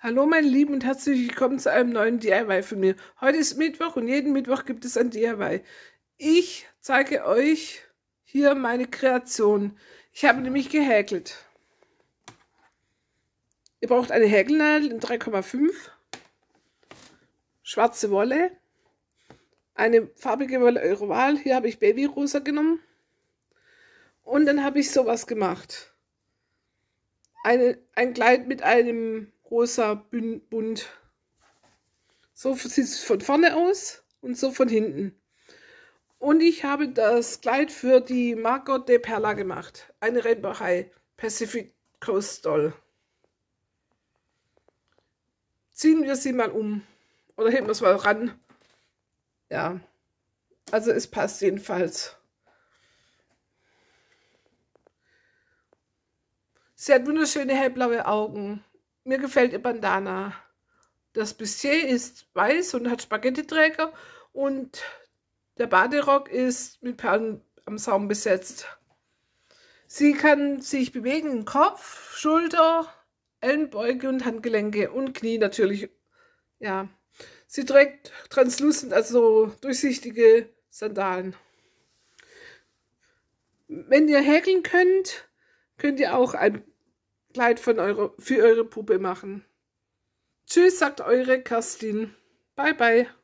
Hallo meine Lieben und herzlich willkommen zu einem neuen DIY von mir. Heute ist Mittwoch und jeden Mittwoch gibt es ein DIY. Ich zeige euch hier meine Kreation. Ich habe nämlich gehäkelt. Ihr braucht eine Häkelnadel in 3,5, schwarze Wolle, eine farbige Wolle eurer Wahl. Hier habe ich Babyrosa genommen. Und dann habe ich sowas gemacht. Eine, ein Kleid mit einem rosa Bunt. So sieht es von vorne aus und so von hinten. Und ich habe das Kleid für die Margot de Perla gemacht. Eine Rennbachei Pacific Coast Doll. Ziehen wir sie mal um. Oder heben wir es mal ran. Ja. Also es passt jedenfalls. Sie hat wunderschöne hellblaue Augen. Mir gefällt ihr Bandana. Das Bustier ist weiß und hat Spaghetti-Träger und der Baderock ist mit Perlen am Saum besetzt. Sie kann sich bewegen im Kopf, Schulter, Ellenbeuge und Handgelenke und Knie natürlich. Ja, sie trägt translucent, also durchsichtige Sandalen. Wenn ihr häkeln könnt, könnt ihr auch ein Kleid von eure, für eure Puppe machen. Tschüss, sagt eure Kerstin. Bye, bye.